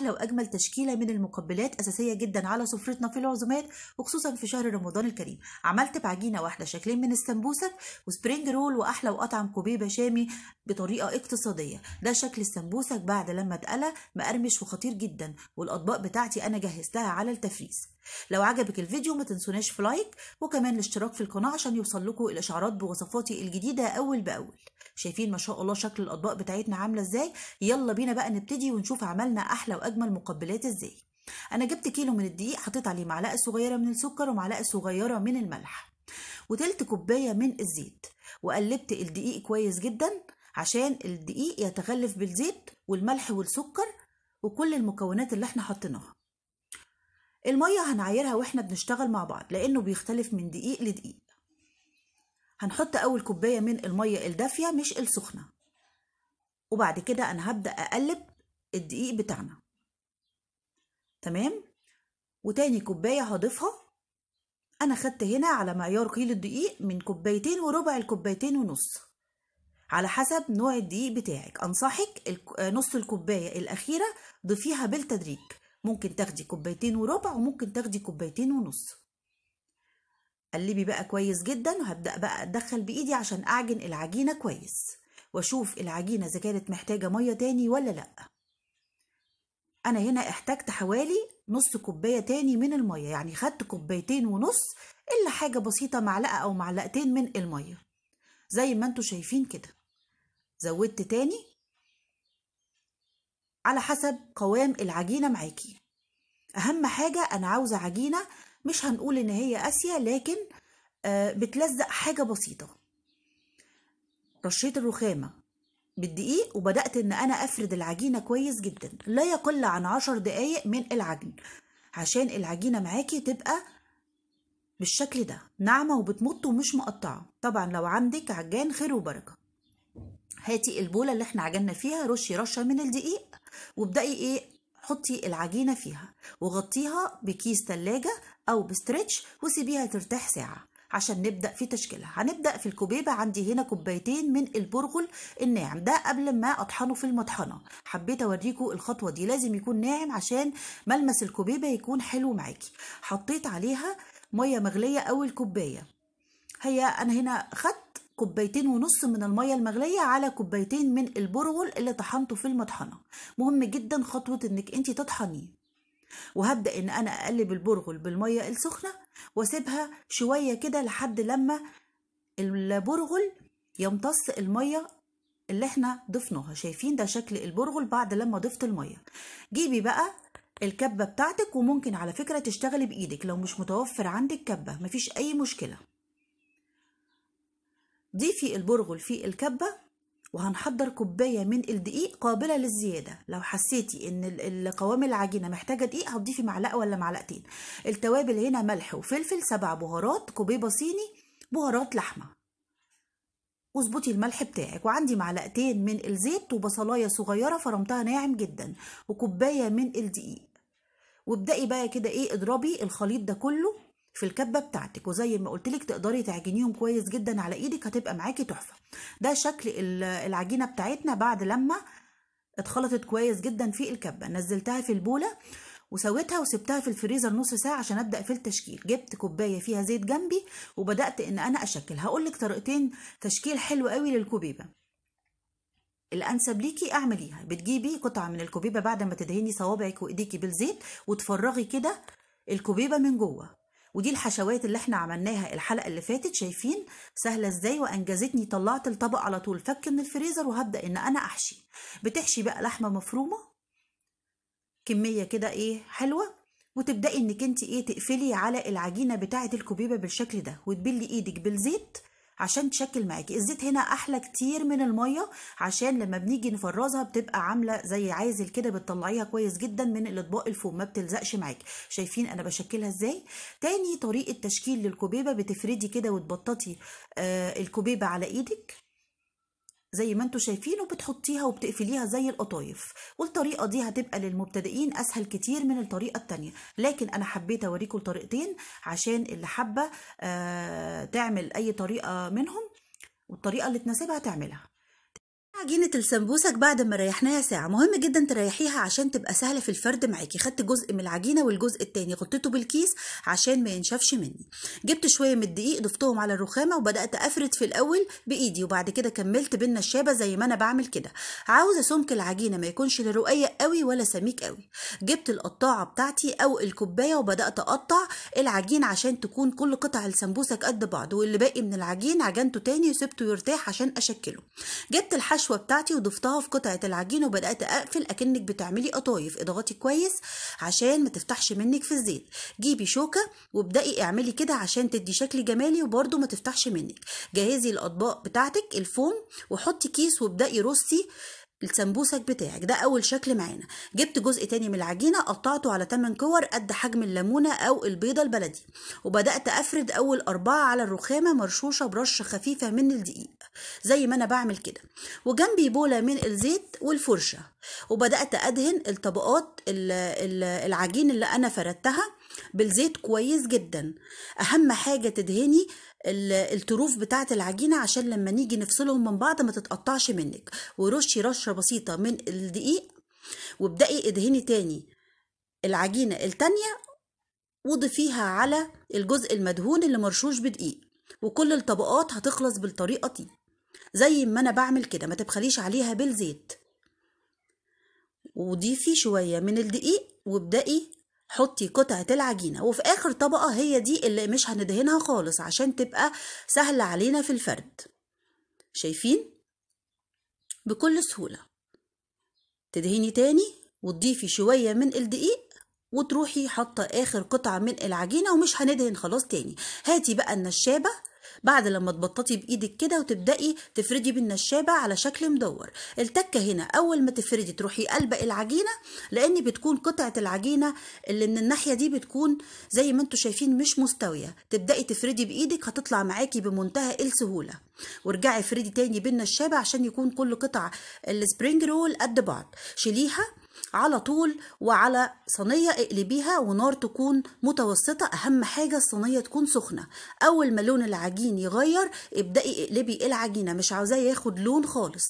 أحلى وأجمل تشكيلة من المقبلات أساسية جدا على سفرتنا في العزومات وخصوصا في شهر رمضان الكريم عملت بعجينة واحدة شكلين من السمبوسك وسبرينج رول وأحلى وأطعم كوبيبة شامي بطريقة اقتصادية ده شكل السمبوسك بعد لما اتقلى مقرمش وخطير جدا والأطباق بتاعتي أنا جهزتها على التفريز لو عجبك الفيديو ما تنسوناش في لايك وكمان الاشتراك في القناة عشان يوصل لكم الاشعارات بوصفاتي الجديدة اول باول شايفين ما شاء الله شكل الاطباق بتاعتنا عاملة ازاي يلا بينا بقى نبتدي ونشوف عملنا احلى واجمل مقبلات ازاي انا جبت كيلو من الدقيق حطيت عليه معلقة صغيرة من السكر ومعلقة صغيرة من الملح وتلت كوباية من الزيت وقلبت الدقيق كويس جدا عشان الدقيق يتغلف بالزيت والملح والسكر وكل المكونات اللي احنا حطيناها المية هنعايرها واحنا بنشتغل مع بعض لانه بيختلف من دقيق لدقيق هنحط اول كوباية من المية الدافية مش السخنة وبعد كده انا هبدأ اقلب الدقيق بتاعنا تمام وتاني كوباية هضيفها انا خدت هنا على معيار كيلو الدقيق من كوبايتين وربع الكوبايتين ونص على حسب نوع الدقيق بتاعك انصحك نص الكوبايه الاخيره ضيفيها بالتدريج ممكن تاخدي كوبايتين وربع وممكن تاخدي كوبايتين ونص قلبي بقى كويس جدا وهبدأ بقى أدخل بإيدي عشان أعجن العجينة كويس وأشوف العجينة إذا كانت محتاجة مية تاني ولا لأ أنا هنا احتجت حوالي نص كوباية تاني من المية يعني خدت كوبايتين ونص إلا حاجة بسيطة معلقة أو معلقتين من المية زي ما انتوا شايفين كده زودت تاني على حسب قوام العجينة معاكي أهم حاجة أنا عاوزة عجينة مش هنقول إن هي قاسية لكن آه، بتلزق حاجة بسيطة رشيت الرخامة بالدقيق وبدأت إن أنا أفرد العجينة كويس جدا لا يقل عن عشر دقايق من العجن عشان العجينة معاكي تبقى بالشكل ده ناعمة وبتمط ومش مقطعة طبعا لو عندك عجان خير وبركة هاتي البولة اللي احنا عجنا فيها رشي رشة من الدقيق وابدأي ايه حطي العجينة فيها وغطيها بكيس تلاجة أو بستريتش وسيبيها ترتاح ساعة عشان نبدأ في تشكيلها هنبدأ في الكوبيبة عندي هنا كوبايتين من البرغل الناعم ده قبل ما أطحنه في المطحنة حبيت أوريكوا الخطوة دي لازم يكون ناعم عشان ملمس الكوبيبة يكون حلو معاكي حطيت عليها مية مغلية أول كوباية هي أنا هنا خدت كوبايتين ونص من المية المغلية على كوبايتين من البرغل اللي طحنته في المطحنة مهم جدا خطوة انك انت تطحنيه وهبدأ إن أنا أقلب البرغل بالمية السخنة وأسيبها شوية كده لحد لما البرغل يمتص المية اللي احنا ضفناها شايفين ده شكل البرغل بعد لما ضفت المية جيبي بقى الكبة بتاعتك وممكن على فكرة تشتغلي بإيدك لو مش متوفر عندك كبة مفيش أي مشكلة ضيفي البرغل في الكبة وهنحضر كوباية من الدقيق قابلة للزيادة لو حسيتي ان قوام العجينة محتاجة دقيق هتضيفي معلقة ولا معلقتين التوابل هنا ملح وفلفل سبع بهارات كوبيبة صيني بهارات لحمة واظبطي الملح بتاعك وعندي معلقتين من الزيت وبصلاية صغيرة فرمتها ناعم جدا وكوباية من الدقيق وابدأي بقى كده ايه اضربي الخليط ده كله في الكبه بتاعتك وزي ما قلت لك تقدري تعجنيهم كويس جدا على ايدك هتبقى معاكي تحفه ده شكل العجينه بتاعتنا بعد لما اتخلطت كويس جدا في الكبه نزلتها في البوله وسويتها وسبتها في الفريزر نص ساعه عشان ابدا في التشكيل جبت كوبايه فيها زيت جنبي وبدات ان انا اشكل هقول لك طريقتين تشكيل حلو قوي للكوبيبه الانسب ليكي اعمليها بتجيبي قطعه من الكوبيبه بعد ما تدهني صوابعك وايديكي بالزيت وتفرغي كده الكوبيبه من جوه ودي الحشوات اللي احنا عملناها الحلقه اللي فاتت شايفين سهله ازاي وانجزتني طلعت الطبق على طول فك من الفريزر وهبدا ان انا احشي بتحشي بقى لحمه مفرومه كميه كده ايه حلوه وتبداي انك انت ايه تقفلي على العجينه بتاعه الكوبيبه بالشكل ده وتبلي ايدك بالزيت عشان تشكل معاكي الزيت هنا احلى كتير من الميه عشان لما بنيجي نفرزها بتبقى عامله زي عازل كده بتطلعيها كويس جدا من الاطباق الفوم ما بتلزقش معاكي شايفين انا بشكلها ازاي تاني طريقه تشكيل للكوبيبه بتفردي كده وتبططي آه الكوبيبه على ايدك زي ما انتوا شايفين وبتحطيها وبتقفليها زي القطايف والطريقه دي هتبقى للمبتدئين اسهل كتير من الطريقه التانية لكن انا حبيت اوريكم الطريقتين عشان اللي حابه آه، تعمل اي طريقه منهم والطريقه اللي تناسبها تعملها عجينة السمبوسك بعد ما ريحناها ساعة مهم جدا تريحيها عشان تبقى سهلة في الفرد معاكي خدت جزء من العجينة والجزء التاني غطيته بالكيس عشان ما ينشفش مني جبت شوية من الدقيق ضفتهم على الرخامة وبدأت أفرد في الأول بإيدي وبعد كده كملت بالنشابة زي ما أنا بعمل كده عاوزة سمك العجينة ما يكونش لا قوي ولا سميك قوي جبت القطاعة بتاعتي أو الكوباية وبدأت أقطع العجين عشان تكون كل قطع السمبوسك قد بعض واللي باقي من العجين عجنته تاني وسبته يرتاح عشان أشكله جبت الحشوة الحشوه بتاعتي وضفتها في قطعه العجين وبدات اقفل اكنك بتعملي قطايف اضغطي كويس عشان ما تفتحش منك في الزيت جيبي شوكه وابداي اعملي كده عشان تدي شكل جمالي وبرده ما تفتحش منك جهزي الاطباق بتاعتك الفوم وحطي كيس وابداي رصي السمبوسك بتاعك ده اول شكل معانا جبت جزء تاني من العجينه قطعته على 8 كور قد حجم الليمونه او البيضه البلدي وبدات افرد اول اربعه على الرخامه مرشوشه برشه خفيفه من الدقيق زي ما انا بعمل كده وجنبي بوله من الزيت والفرشه وبدات ادهن الطبقات العجين اللي انا فردتها بالزيت كويس جدا اهم حاجه تدهني الطروف بتاعه العجينه عشان لما نيجي نفصلهم من بعض ما تتقطعش منك ورشي رشه بسيطه من الدقيق وابدأي ادهني تاني العجينه التانيه وضفيها على الجزء المدهون اللي مرشوش بدقيق وكل الطبقات هتخلص بالطريقه دي زي ما انا بعمل كده ما تبخليش عليها بالزيت وضيفي شويه من الدقيق وابدأي حطي قطعة العجينة وفي آخر طبقة هي دي اللي مش هندهنها خالص عشان تبقى سهلة علينا في الفرد شايفين؟ بكل سهولة تدهني تاني وتضيفي شوية من الدقيق وتروحي حاطة آخر قطعة من العجينة ومش هندهن خلاص تاني هاتي بقى النشابة بعد لما تبططي بايدك كده وتبداي تفردي بالنشابه على شكل مدور التكه هنا اول ما تفردي تروحي قلبه العجينه لان بتكون قطعه العجينه اللي من الناحيه دي بتكون زي ما انتم شايفين مش مستويه تبداي تفردي بايدك هتطلع معاكي بمنتهى السهوله وارجعي افردي تاني بالنشابه عشان يكون كل قطع السبرينج رول قد بعض شيليها على طول وعلى صينية اقلبيها ونار تكون متوسطة أهم حاجة الصينية تكون سخنة أول ما لون العجين يغير ابدأي اقلبي العجينة مش عاوزاه ياخد لون خالص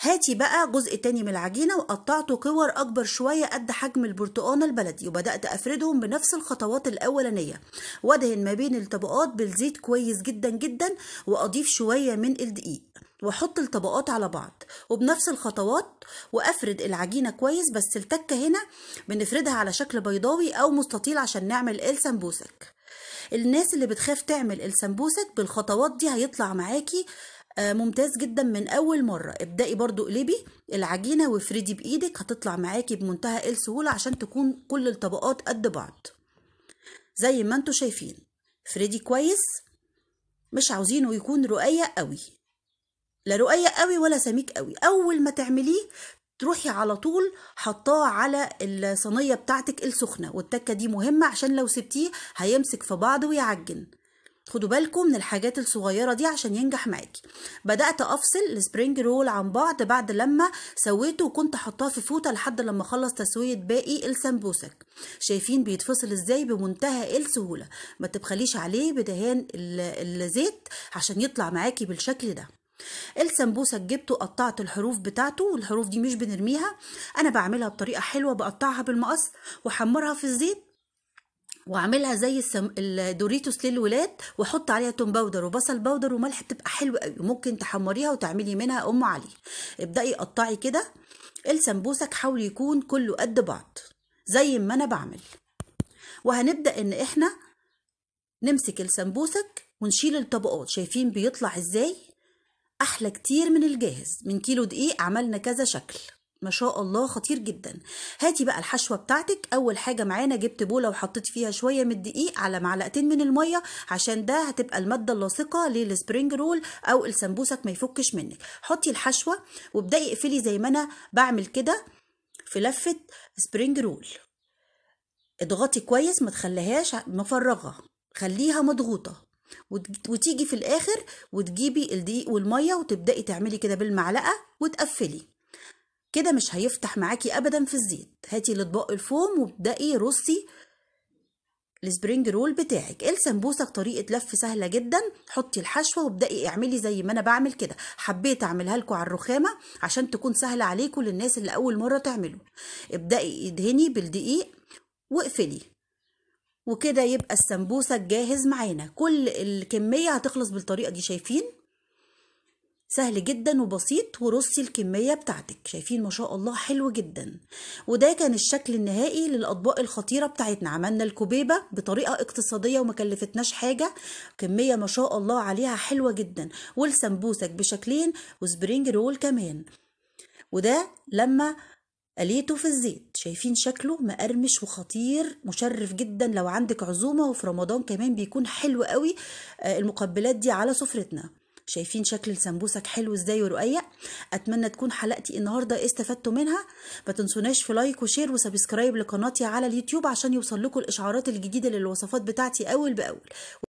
هاتي بقى جزء تاني من العجينة وقطعته كور أكبر شوية قد حجم البرتقانة البلدي وبدأت أفردهم بنفس الخطوات الأولانية وادهن ما بين الطبقات بالزيت كويس جدا جدا وأضيف شوية من الدقيق واحط الطبقات على بعض وبنفس الخطوات وافرد العجينه كويس بس التكه هنا بنفردها على شكل بيضاوي او مستطيل عشان نعمل السمبوسك الناس اللي بتخاف تعمل السمبوسك بالخطوات دي هيطلع معاكي آه، ممتاز جدا من اول مره ابدأي برضو قلبي العجينه وافردي بايدك هتطلع معاكي بمنتهى السهوله عشان تكون كل الطبقات قد بعض زي ما انتوا شايفين افردي كويس مش عاوزينه يكون رقيق قوي لا رقيق قوي ولا سميك قوي اول ما تعمليه تروحي على طول حطاه على الصينيه بتاعتك السخنه والتكه دي مهمه عشان لو سبتيه هيمسك في بعض ويعجن خدوا بالكم من الحاجات الصغيره دي عشان ينجح معاكي بدات افصل السبرينج رول عن بعض بعد لما سويته وكنت حطاه في فوطه لحد لما اخلص تسويه باقي السمبوسك شايفين بيتفصل ازاي بمنتهى السهوله ما تبخليش عليه بدهان الزيت عشان يطلع معاكي بالشكل ده السمبوسك جبته قطعت الحروف بتاعته والحروف دي مش بنرميها انا بعملها بطريقه حلوه بقطعها بالمقص واحمرها في الزيت واعملها زي السم... الدوريتوس للولاد واحط عليها توم باودر وبصل باودر وملح بتبقى حلوه قوي ممكن تحمريها وتعملي منها ام علي ابداي قطعي كده السمبوسك حاولي يكون كله قد بعض زي ما انا بعمل وهنبدا ان احنا نمسك السمبوسك ونشيل الطبقات شايفين بيطلع ازاي احلى كتير من الجاهز من كيلو دقيق عملنا كذا شكل ما شاء الله خطير جدا هاتي بقى الحشوه بتاعتك اول حاجه معانا جبت بوله وحطيت فيها شويه من الدقيق على معلقتين من الميه عشان ده هتبقى الماده اللاصقه للسبرينج رول او السمبوسك ما يفكش منك حطي الحشوه وابداي اقفلي زي ما انا بعمل كده في لفه سبرينج رول اضغطي كويس ما تخليهاش مفرغه خليها مضغوطه وتيجي في الاخر وتجيبي الدقيق والميه وتبداي تعملي كده بالمعلقه وتقفلي كده مش هيفتح معاكي ابدا في الزيت هاتي الاطباق الفوم وابداي رصي السبرينج رول بتاعك السمبوسك طريقه لف سهله جدا حطي الحشوه وابداي اعملي زي ما انا بعمل كده حبيت اعملها لكم على الرخامه عشان تكون سهله عليكم للناس اللي اول مره تعمله ابداي ادهني بالدقيق واقفلي وكده يبقى السمبوسك جاهز معانا كل الكمية هتخلص بالطريقة دي شايفين سهل جدا وبسيط ورصي الكمية بتاعتك شايفين ما شاء الله حلو جدا وده كان الشكل النهائي للأطباق الخطيرة بتاعتنا عملنا الكوبيبة بطريقة اقتصادية وما كلفتناش حاجة كمية ما شاء الله عليها حلوة جدا والسمبوسك بشكلين وسبرينج رول كمان وده لما قليته في الزيت شايفين شكله مقرمش وخطير مشرف جدا لو عندك عزومه وفي رمضان كمان بيكون حلو قوي آه، المقبلات دي على سفرتنا شايفين شكل السمبوسك حلو ازاي ورقيق اتمنى تكون حلقتي النهارده استفدتوا منها ما تنسوناش في لايك وشير وسبسكرايب لقناتي على اليوتيوب عشان يوصل لكم الاشعارات الجديده للوصفات بتاعتي اول باول